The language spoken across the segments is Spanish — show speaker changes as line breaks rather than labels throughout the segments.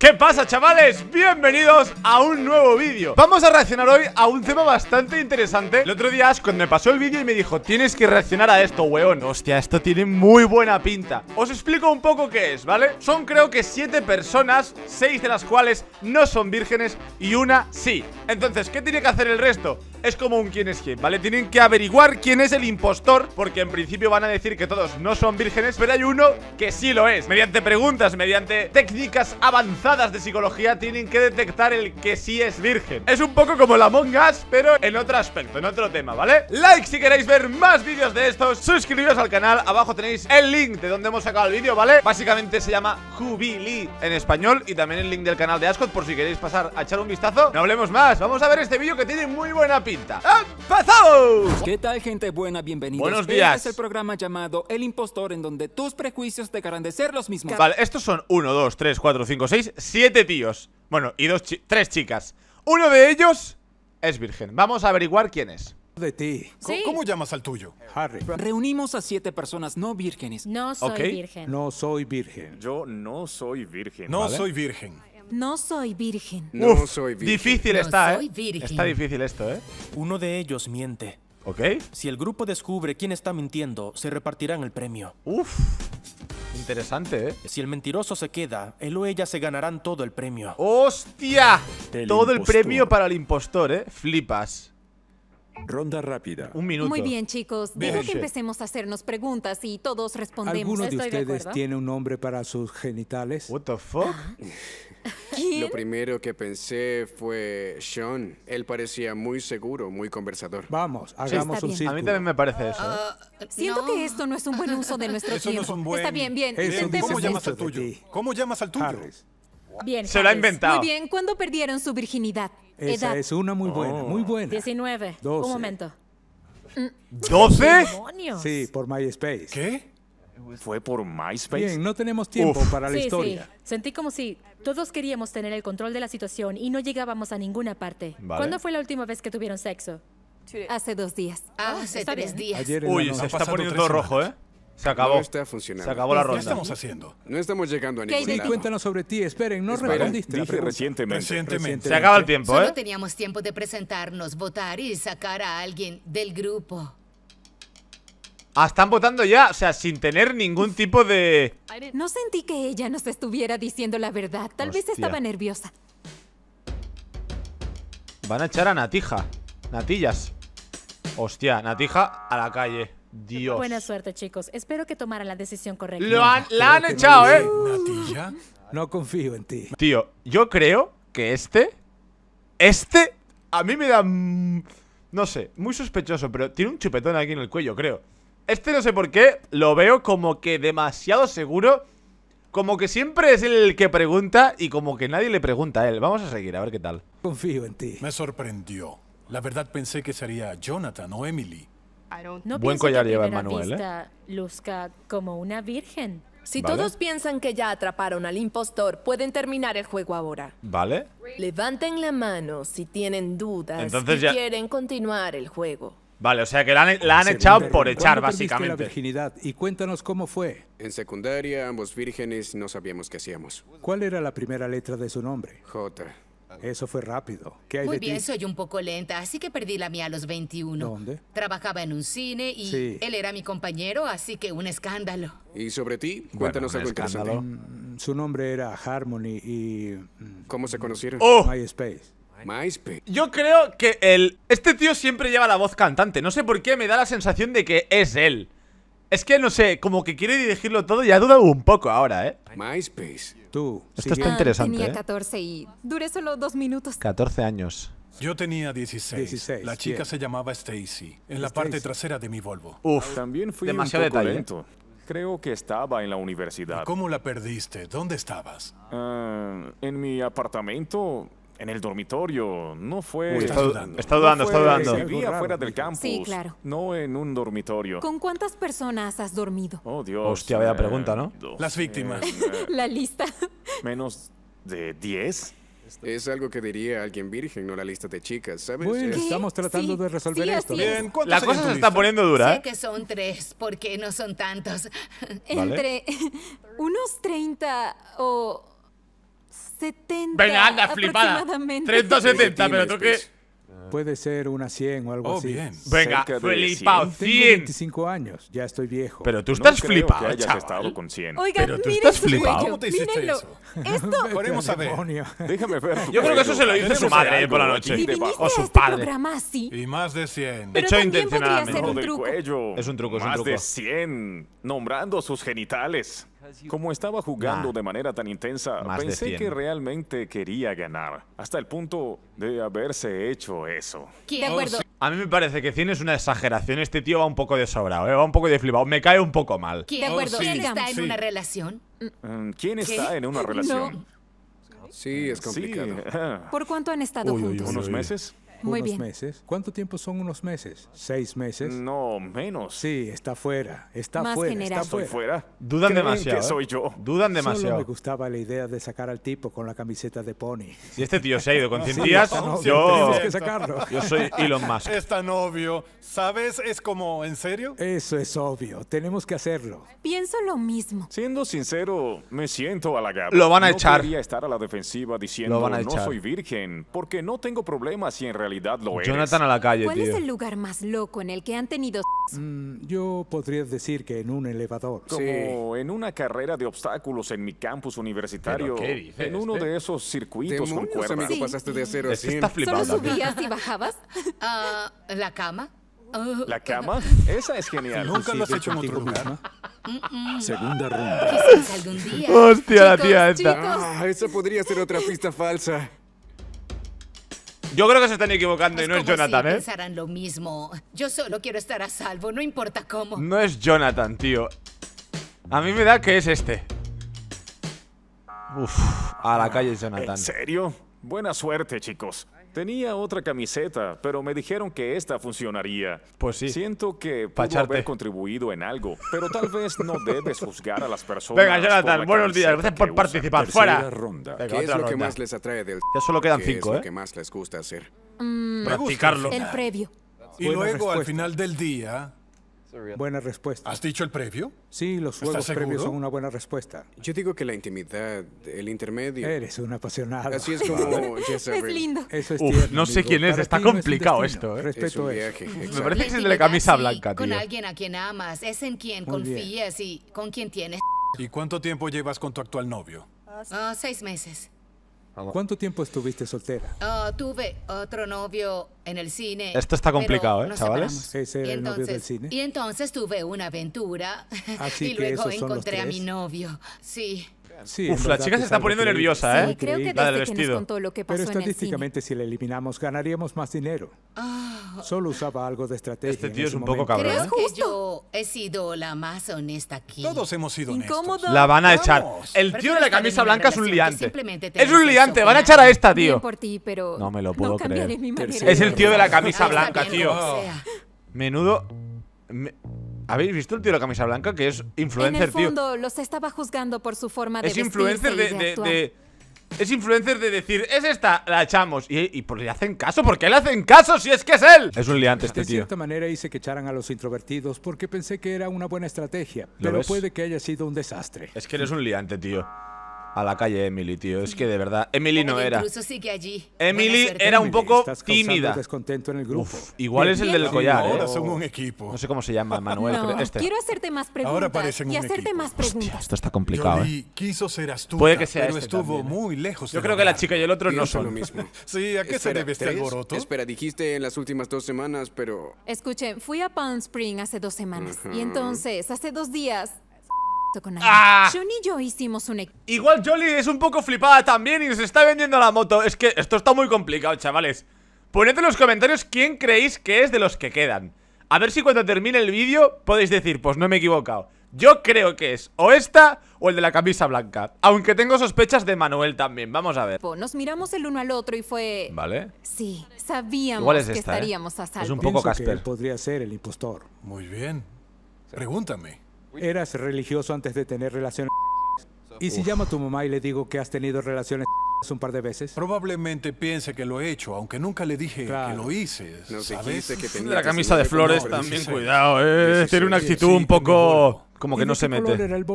¿Qué pasa chavales? Bienvenidos a un nuevo vídeo Vamos a reaccionar hoy a un tema bastante interesante El otro día cuando me pasó el vídeo y me dijo Tienes que reaccionar a esto, weón Hostia, esto tiene muy buena pinta Os explico un poco qué es, ¿vale? Son creo que 7 personas, 6 de las cuales no son vírgenes y una sí Entonces, ¿qué tiene que hacer el resto? es como un quién es quién, ¿vale? Tienen que averiguar quién es el impostor Porque en principio van a decir que todos no son vírgenes Pero hay uno que sí lo es Mediante preguntas, mediante técnicas avanzadas de psicología Tienen que detectar el que sí es virgen Es un poco como la Among Us, pero en otro aspecto, en otro tema, ¿vale? Like si queréis ver más vídeos de estos Suscribiros al canal, abajo tenéis el link de donde hemos sacado el vídeo, ¿vale? Básicamente se llama Jubilee en español Y también el link del canal de Ascot por si queréis pasar a echar un vistazo No hablemos más, vamos a ver este vídeo que tiene muy buena pinta pinta.
¡Empezamos! ¿Qué
tal, gente buena? Bienvenidos. Buenos este días. Este es
el programa llamado El Impostor, en donde tus prejuicios te ser los mismos. Vale,
estos son 1, 2, 3, 4, 5, 6, 7 tíos. Bueno, y dos tres chicas. Uno de ellos es virgen. Vamos a averiguar quién es de ti. ¿Cómo, llamas al tuyo? Harry. Reunimos a siete personas no
vírgenes. No soy virgen. No soy virgen. Yo no soy virgen. No soy virgen.
No soy virgen. No
soy virgen. Difícil no está, ¿eh? soy ¿eh? Virgen. Está difícil esto, ¿eh?
Uno de ellos miente. ¿Ok? Si el grupo descubre quién está mintiendo, se repartirán el premio. Uf. Interesante, ¿eh? Si el mentiroso se queda, él o ella se ganarán todo el premio. ¡Hostia! todo el premio para el impostor, ¿eh? Flipas. Ronda rápida. Un minuto. Muy bien,
chicos. Digo que empecemos a hacernos preguntas y
todos respondemos. ¿Alguno de ustedes tiene un
nombre para sus
genitales? What the fuck? Lo primero que pensé fue Sean. Él parecía muy seguro, muy conversador. Vamos, hagamos un círculo. A mí también me parece eso. ¿eh? Ah,
Siento que esto no es un buen uso de nuestro eso tiempo. No es un buen... Está bien, bien. ¿Cómo llamas al
tuyo? ¿Cómo llamas al tuyo?
Bien, Se lo ha inventado. Muy bien, ¿cuándo perdieron su virginidad? Esa es
una muy buena, oh. muy
buena. 19. 12. Un momento. ¿12?
Sí, por MySpace. ¿Qué?
Fue por MySpace. Bien, no tenemos tiempo para la sí, historia. Sí.
Sentí como si todos queríamos tener el control de la situación y no llegábamos a ninguna parte. ¿Cuándo fue la última vez que tuvieron sexo? Hace dos días. Ah, ah, hace tres
días. Uy, se está poniendo rojo, ¿eh? Se
acabó. Se acabó la ronda. ¿Qué estamos haciendo? No estamos llegando a ningún lado.
cuéntanos sobre ti. Esperen, no
respondiste. recientemente. recientemente. Se acaba el
tiempo, ¿eh? Solo
teníamos tiempo de presentarnos, votar y sacar a alguien del grupo.
Ah, están votando ya, o sea, sin tener ningún tipo de...
No sentí que ella nos estuviera diciendo la verdad. Tal
vez estaba nerviosa. Van a echar a Natija. Natillas. Hostia, Natija a la calle. Dios. Buena
suerte, chicos. Espero que tomaran la decisión correcta. Lo han, la han echado, ¿eh?
¿Natilla? No confío en ti. Tío, yo creo que este... Este... A mí me da... Mm, no sé, muy sospechoso, pero tiene un chupetón aquí en el cuello, creo. Este no sé por qué, lo veo como que demasiado seguro Como que siempre es el que pregunta y como que nadie le pregunta a él Vamos a seguir, a ver qué tal
Confío en ti Me sorprendió La verdad pensé que sería Jonathan o Emily
no Buen collar
lleva Manuel, ¿eh?
vista, luzca como una virgen si todos piensan que ya atraparon al impostor, pueden terminar el juego ahora. ¿Vale? Levanten la mano si tienen dudas y quieren
continuar el juego.
Vale, o sea que la han, echado por echar, básicamente. la virginidad? Y cuéntanos cómo fue. En secundaria, ambos vírgenes no sabíamos qué hacíamos. ¿Cuál era la primera letra
de su nombre? J. Eso fue rápido. ¿Qué hay Muy bien, soy
un poco lenta, así que perdí la mía a los 21. ¿Dónde? Trabajaba en un cine y él era mi compañero, así que un
escándalo. ¿Y sobre ti?
Cuéntanos algo interesante. Mm, su nombre era Harmony y...
Mm, ¿Cómo se conocieron? Oh. MySpace. MySpace. Yo creo que el... Este tío
siempre lleva la voz cantante. No sé por qué me da la sensación de que es él. Es que no sé, como que quiere dirigirlo todo y ha dudado un poco ahora, ¿eh? MySpace. Tú. Esto está interesante. Tenía
14 ¿eh? y duré solo dos minutos.
14 años. Yo tenía 16. la chica se llamaba Stacy, en la parte trasera de mi Volvo. Uf,
demasiado detalle. Creo que estaba en la universidad. ¿Cómo
la perdiste? ¿Dónde estabas?
Ah, en mi apartamento en el dormitorio, no fue... está, dudando, está dudando. No fuera del campus. Sí, claro. No en un dormitorio.
¿Con cuántas personas has dormido?
Oh, Dios. Hostia, vaya pregunta, ¿no? Las víctimas. Eh, eh,
la lista.
Menos de
10. Es algo que diría alguien virgen, no la lista de chicas, ¿sabes? estamos tratando de resolver esto. Bien, la cosa se está poniendo dura. Sé ¿eh?
que son tres, porque no son tantos. Entre unos 30 o
70.
Venga, anda, flipada. 30-70, pero tú que.
Ah. Puede ser una 100 o algo oh, así. Bien. Venga, flipado, 100. Tengo 25 años, ya estoy viejo. Pero tú estás no flipado,
que hayas estado con 100. Oigan, pero tú estás flipado. ¿Cómo te hiciste eso? Esto... Ponemos a ver. Déjame ver. Yo creo que eso se lo dice su madre eh, por la noche. Este o su este padre. Programa,
sí. Y más de 100. Pero Hecho intencionalmente. Ser un truco. Es un truco, es un truco. Más de
100, nombrando sus genitales. Como estaba jugando de manera tan intensa, pensé que realmente quería ganar, hasta el punto de haberse hecho eso. De oh, acuerdo.
A mí me parece que 100 es una exageración. Este tío va un poco de sobrado, ¿eh? va un poco de flipado. Me cae un poco mal. Oh, ¿Quién mm, está en una
relación?
¿Quién está en una relación?
Sí, es complicado.
¿Por cuánto han estado juntos? ¿Unos
meses? Muy bien. meses. ¿Cuánto tiempo son unos meses? ¿Seis meses? No, menos. Sí, está fuera. Está Más fuera. Está
Estoy fuera. Dudan demasiado. que ¿eh? soy yo?
Dudan Solo me gustaba la idea de sacar al tipo con la camiseta de pony. Si este tío se ha ido con 100 días, yo, Tenemos que sacarlo. yo soy Elon Musk. Es
tan obvio. ¿Sabes? Es como, ¿en serio? Eso es obvio. Tenemos que hacerlo. Pienso lo mismo. Siendo sincero, me siento halagado. Lo van a no echar. podría estar a la defensiva diciendo que no soy virgen, porque no tengo problemas y en realidad Jonathan a la calle,
¿Cuál
es el lugar más loco en el que han tenido
mm, Yo podría decir que en un elevador.
Como en una carrera de obstáculos en mi campus universitario. en uno de ¿Eh? esos circuitos con cuerdas. amigo, sí. pasaste de cero este Está subías
y bajabas? Ah, ¿La cama? Ah.
¿La cama? Esa es genial. Nunca lo has hecho en otro lugar. Segunda ronda. Hostia, chicos, la tía esa ah, podría ser
otra pista falsa.
Yo creo que se están equivocando y no es Jonathan, si ¿eh?
Pensarán lo mismo. Yo solo quiero estar a salvo, no importa cómo.
No es Jonathan, tío. A mí me da que es este. Uf, a la calle Jonathan. ¿En
serio? Buena suerte, chicos. Tenía otra camiseta, pero me dijeron que esta funcionaría. Pues sí. Siento que puedo haber contribuido en algo, pero tal vez no debes juzgar a las personas. Venga, Jonathan, buenos días, gracias por participar. Fuera. Ronda. ¿Qué es lo
que más les
atrae del Ya solo quedan ¿Qué cinco, es lo ¿eh? que más les gusta hacer? Mm, Practicarlo. El
previo.
Y luego, al final del día, Buena respuesta. ¿Has dicho el previo? Sí,
los juegos previos son una
buena respuesta. Yo digo que la intimidad, el intermedio. Eres un apasionado. Así es lindo. Eso es no sé quién es, está complicado esto. ¿eh? Respeto
Me
parece que es de la camisa blanca. Tío. Con alguien
a quien amas, es en quien confías y con quien tienes.
¿Y cuánto tiempo llevas con tu actual novio?
Ah, seis meses.
¿Cuánto tiempo estuviste soltera?
Ah, tuve otro novio en el cine.
Esto está
complicado, ¿eh, chavales? el cine. Y
entonces tuve una aventura Así ah, y luego encontré a mi novio. Sí.
Uf, la chica se está poniendo nerviosa, ¿eh? Sí, creo que desde la del lo que pasó Pero estadísticamente, en el cine. si la eliminamos, ganaríamos más dinero. Ah. Solo usaba algo de estrategia. Este tío es un poco cabrón. ¿Crees
justo? he sido la más honesta aquí.
Todos hemos sido
honestos. La van a echar. El tío de la
camisa
blanca es
un liante. Es un liante. Van a echar a esta, tío. Por ti, pero no me lo puedo creer. Es el tío de la camisa blanca, tío. Menudo. ¿Habéis visto el tío de la camisa blanca? Que es influencer, en el fondo,
tío. los estaba juzgando por su forma de Es influencer de, de
es influencer de decir, es esta, la echamos. Y, y por, pues le hacen caso, ¿por qué le hacen caso si es que es él? Es un liante este tío. De cierta
manera hice que echaran a los introvertidos porque pensé que era una buena estrategia, pero puede
que haya sido un desastre. Es que eres un liante, tío a la calle Emily, tío. Es que de verdad, Emily no era. que allí. Emily era un poco tímida. Descontento en el grupo. igual es el del collar, ¿eh? un equipo. No sé cómo se llama, Manuel. Este. Quiero
hacerte más preguntas. y hacerte más preguntas. Hostia, esto
está complicado,
¿eh? quiso ser Puede que sea pero este estuvo ¿eh?
muy lejos. Yo creo que la chica y el otro no son lo mismo. sí, ¿a qué se debe este alboroto? Espera, dijiste en las últimas dos semanas, pero.
Escuchen, fui a Palm Spring hace dos semanas y entonces hace dos días
con ah.
hicimos un
Igual Jolly es un poco flipada también y se está vendiendo la moto. Es que esto está muy complicado, chavales. Poned en los comentarios quién creéis que es de los que quedan. A ver si cuando termine el vídeo podéis decir, pues no me he equivocado. Yo creo que es o esta o el de la camisa blanca. Aunque tengo sospechas de Manuel también. Vamos a ver.
Nos miramos el uno al otro y fue. Vale. Sí, sabíamos es esta, que ¿eh? estaríamos a Es un
poco Casper. podría ser el impostor. Muy bien. Pregúntame. Eras religioso antes de tener relaciones. ¿Y si llama llamo a tu mamá y le digo que has tenido relaciones
un par de veces? Probablemente piense que lo he hecho, aunque nunca le dije que lo hice. la camisa de flores también, cuidado. Eh. Tiene una actitud un
poco como que no este se mete. Color
el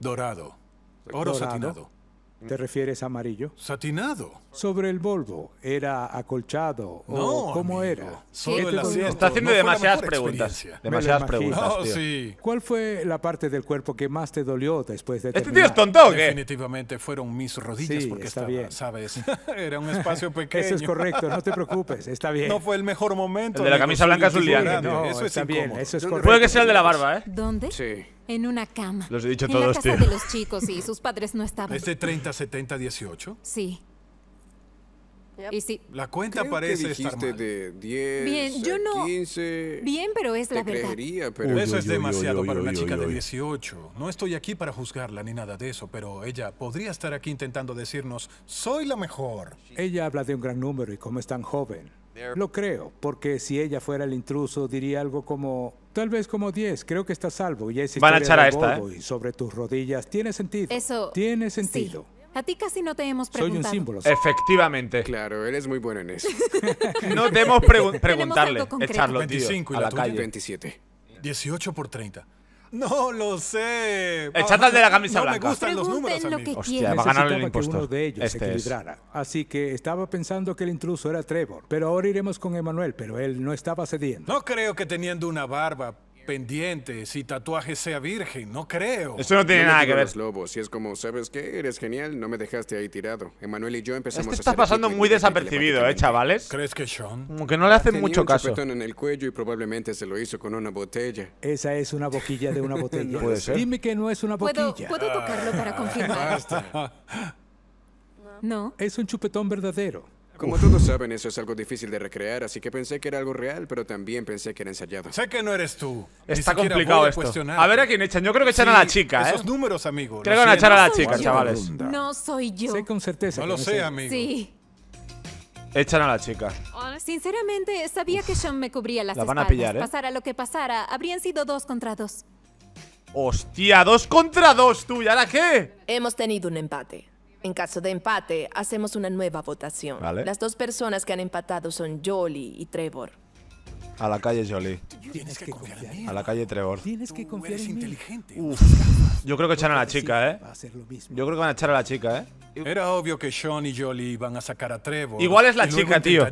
Dorado. Oro satinado. ¿Te refieres a amarillo? Satinado. Sobre el Volvo, ¿era acolchado no, o cómo amigo. era? Solo Está haciendo demasiadas preguntas. Demasiadas preguntas. tío. Sí. ¿Cuál fue la parte del cuerpo que más te dolió después de ¿Este tío es tonto o qué?
Definitivamente fueron mis rodillas sí, porque está bien.
¿sabes?
era un espacio pequeño. Eso es correcto, no te
preocupes, está bien. No fue el mejor momento. El de la camisa blanca es un No, eso está bien, eso es correcto. Puede que sea el de la barba,
¿eh? ¿Dónde? Sí.
En una cama.
Los he dicho en la casa de los
chicos y sus padres no estaban. ¿Es de 30,
70, 18?
Sí. Y si
La cuenta parece estar mal. Bien, yo no... Bien,
pero es la verdad.
eso es demasiado para una chica de 18. No estoy aquí para juzgarla ni nada de eso, pero ella podría estar aquí intentando decirnos, soy la mejor.
Ella habla de un gran número y cómo es tan joven. Lo creo, porque si ella fuera el intruso diría algo como, tal vez como 10, creo que está salvo y es Van a echar a esta, ¿eh? sobre tus rodillas tiene sentido. Eso tiene sentido.
A ti casi no te hemos preguntado. Soy un símbolo.
Efectivamente. Claro, eres muy bueno en eso.
no debemos preguntarle, echarlo, 25 y a la, calle.
27.
18 por 30. No lo sé. Echad de la camisa no, blanca. Me gustan los números, Lo Hostia, va a ganar el impostor. Que uno de ellos este Es.
Así que estaba pensando que el intruso era Trevor, pero ahora iremos con Emanuel, pero él no estaba
cediendo. No creo que teniendo una barba pendiente si tatuaje sea virgen, no creo. Eso no tiene nada que ver. Los
lobos, si es como, ¿sabes qué? Eres genial, no me dejaste ahí tirado. Emanuel y yo empezamos este a está pasando muy desapercibido, ¿eh,
chavales? ¿Crees que Sean? Aunque no le hacen mucho un caso.
en el cuello y probablemente se lo hizo con una botella. Esa es una boquilla de una botella. ¿Puede ser? Dime que
no es una boquilla. ¿Puedo, ¿puedo
tocarlo para ah, confirmar? Basta. no. Es
un chupetón verdadero.
Como todos saben, eso es algo difícil de recrear, así que pensé que era algo real, pero también pensé que era ensayado. Sé que no eres tú.
Está complicado esto. A, ver
a quién echan. Yo creo que echan a la
chica, esos ¿eh? números, amigo. Creo que van a echar a la chica, chavales. No soy yo. Sé con certeza. No lo sé,
amigo. Sí. Echan a la chica.
Ah, sinceramente, sabía que Sean me cubría las la van a espaldas. pillar, ¿eh? Pasara lo que pasara, habrían sido dos contra dos.
Hostia, dos contra dos, tú, ¿y ahora qué?
Hemos tenido un empate. En caso de empate, hacemos una nueva votación. Las dos personas que han empatado son Jolie y Trevor.
A la calle Jolie. Tienes que confiar en A la calle Trevor.
Tienes que confiar en inteligente. Uf.
Yo creo que echan a la chica, ¿eh? Yo creo que van a echar a la chica, ¿eh?
Era obvio que Sean y Jolie iban a sacar a Trevor. Igual es la chica, tío.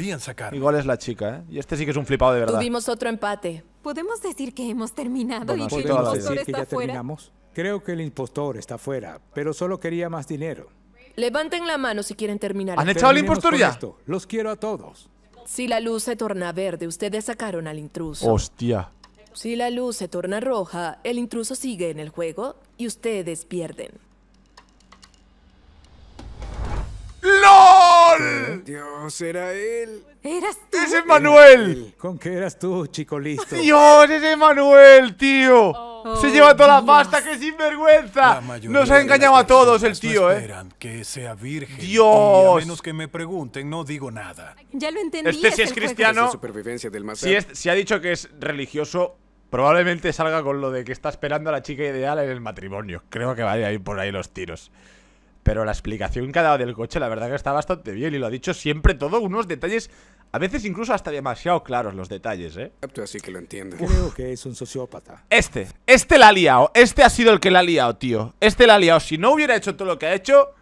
Igual es la chica, ¿eh? Y este sí que es un flipado de verdad. Tuvimos
otro empate. Podemos decir que hemos terminado y el
impostor que ya Terminamos?
Creo que el impostor está fuera, pero solo quería más dinero.
Levanten la mano si quieren terminar. ¿Han echado al impostor ya?
Los quiero a todos.
Si la luz se torna verde, ustedes sacaron al intruso. Hostia. Si la luz se torna roja, el intruso sigue en el juego y ustedes pierden.
¡LOL! Dios, era él. Eras tú. es Manuel!
Con qué eras tú, chico listo. Dios,
es Manuel, tío. Oh
se lleva toda la pasta,
que
sinvergüenza. Nos ha engañado a todos el tío, eh.
Dios. a menos que me pregunten, no digo nada.
Ya lo Este si es, cristiano.
si,
si ha dicho que es religioso, probablemente salga con lo de que está esperando a la chica ideal en el matrimonio. Creo que va a ir por ahí los tiros. Pero la explicación que ha dado del coche, la verdad que está bastante bien y lo ha dicho siempre todo, unos detalles a veces incluso hasta demasiado claros los detalles, ¿eh? así que lo entiendes. Creo que es un sociópata. Este, este la ha liado. Este ha sido el que la ha liado, tío. Este la ha liado. Si no hubiera hecho todo lo que ha hecho,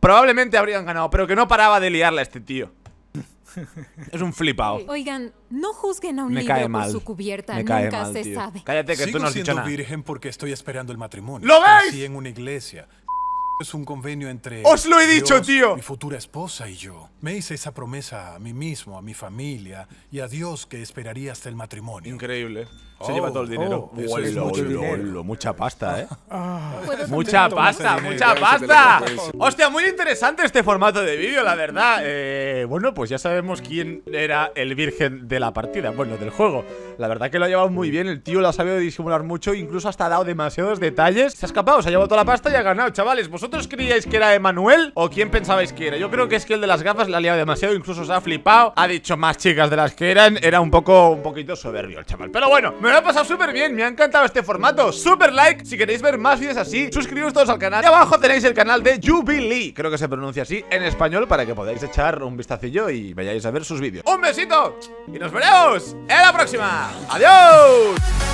probablemente habrían ganado. Pero que no paraba de liarla este tío. es un flipado.
Oigan, no juzguen a un
Me libro por su cubierta. Me cae se sabe. Cállate que tú no has dicho nada.
virgen porque estoy esperando el matrimonio. ¡Lo ves! Así en una iglesia. Es un convenio entre... Os lo he dicho, tío. Mi futura esposa y yo. Me hice esa promesa a mí mismo, a mi familia y a Dios que esperaría hasta el matrimonio.
Increíble. Se oh, lleva todo el dinero. Oh, es lo, mucho dinero. mucha pasta, ¿eh?
Ah. mucha pasta, mucha pasta.
Hostia, muy interesante este formato de vídeo, la verdad. Eh, bueno, pues ya sabemos quién era el virgen de la partida, bueno, del juego. La verdad que lo ha llevado muy bien, el tío lo ha sabido disimular mucho, incluso hasta ha dado demasiados detalles. Se ha escapado, se ha llevado toda la pasta y ha ganado, chavales. Vosotros ¿Vosotros creíais que era Emanuel o quién pensabais que era? Yo creo que es que el de las gafas le ha liado demasiado, incluso se ha flipado Ha dicho más chicas de las que eran, era un poco, un poquito soberbio el chaval Pero bueno, me lo ha pasado súper bien, me ha encantado este formato Super like, si queréis ver más vídeos así, suscribiros todos al canal Y abajo tenéis el canal de Jubilee, creo que se pronuncia así en español Para que podáis echar un vistacillo y vayáis a ver sus vídeos ¡Un besito! Y nos veremos en la próxima ¡Adiós!